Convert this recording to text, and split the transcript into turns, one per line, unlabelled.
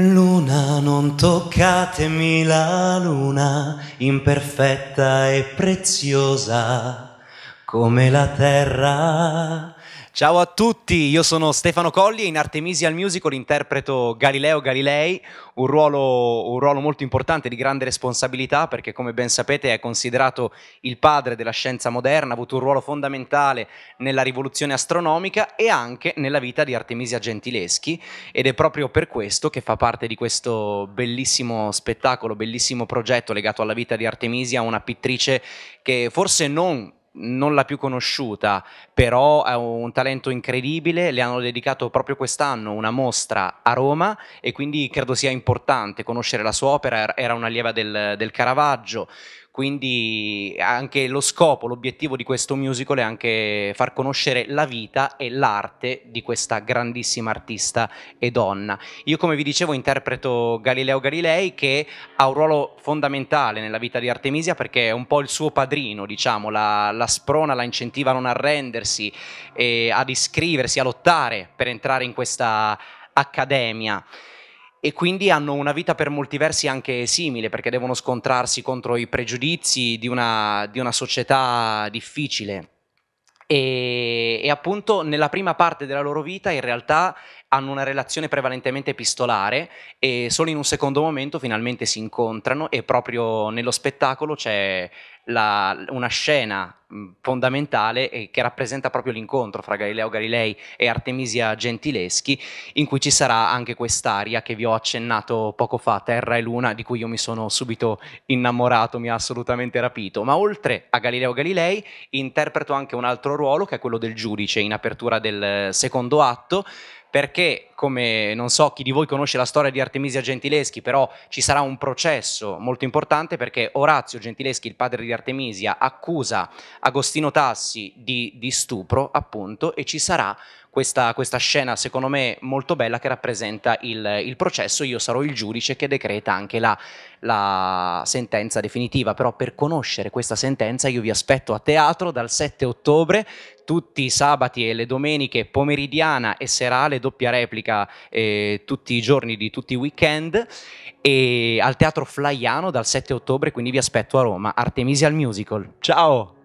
Luna, non toccatemi la luna, imperfetta e preziosa come la terra. Ciao a tutti, io sono Stefano Colli e in Artemisia al Musical interpreto Galileo Galilei, un ruolo, un ruolo, molto importante di grande responsabilità perché come ben sapete è considerato il padre della scienza moderna, ha avuto un ruolo fondamentale nella rivoluzione astronomica e anche nella vita di Artemisia Gentileschi ed è proprio per questo che fa parte di questo bellissimo spettacolo, bellissimo progetto legato alla vita di Artemisia, una pittrice che forse non non l'ha più conosciuta, però ha un talento incredibile, le hanno dedicato proprio quest'anno una mostra a Roma e quindi credo sia importante conoscere la sua opera, era una lieva del, del Caravaggio, quindi anche lo scopo, l'obiettivo di questo musical è anche far conoscere la vita e l'arte di questa grandissima artista e donna. Io come vi dicevo interpreto Galileo Galilei che ha un ruolo fondamentale nella vita di Artemisia perché è un po' il suo padrino, diciamo, la, la sprona, la incentiva a non arrendersi, ad iscriversi, a lottare per entrare in questa accademia e quindi hanno una vita per molti versi anche simile perché devono scontrarsi contro i pregiudizi di una, di una società difficile. E, e, appunto nella prima parte della loro vita in realtà hanno una relazione prevalentemente epistolare e solo in un secondo momento finalmente si incontrano e proprio nello spettacolo c'è la, una scena fondamentale eh, che rappresenta proprio l'incontro fra Galileo Galilei e Artemisia Gentileschi, in cui ci sarà anche quest'aria che vi ho accennato poco fa, Terra e Luna, di cui io mi sono subito innamorato, mi ha assolutamente rapito. Ma oltre a Galileo Galilei interpreto anche un altro ruolo che è quello del giudice in apertura del eh, secondo atto, perché come non so chi di voi conosce la storia di Artemisia Gentileschi, però ci sarà un processo molto importante perché Orazio Gentileschi, il padre di Artemisia, accusa Agostino Tassi di, di stupro, appunto, e ci sarà questa, questa, scena secondo me molto bella che rappresenta il, il, processo, io sarò il giudice che decreta anche la, la, sentenza definitiva, però per conoscere questa sentenza io vi aspetto a teatro dal 7 ottobre, tutti i sabati e le domeniche pomeridiana e serale, doppia replica eh, tutti i giorni di tutti i weekend, e al teatro Flaiano dal 7 ottobre, quindi vi aspetto a Roma, Artemisia al Musical. Ciao!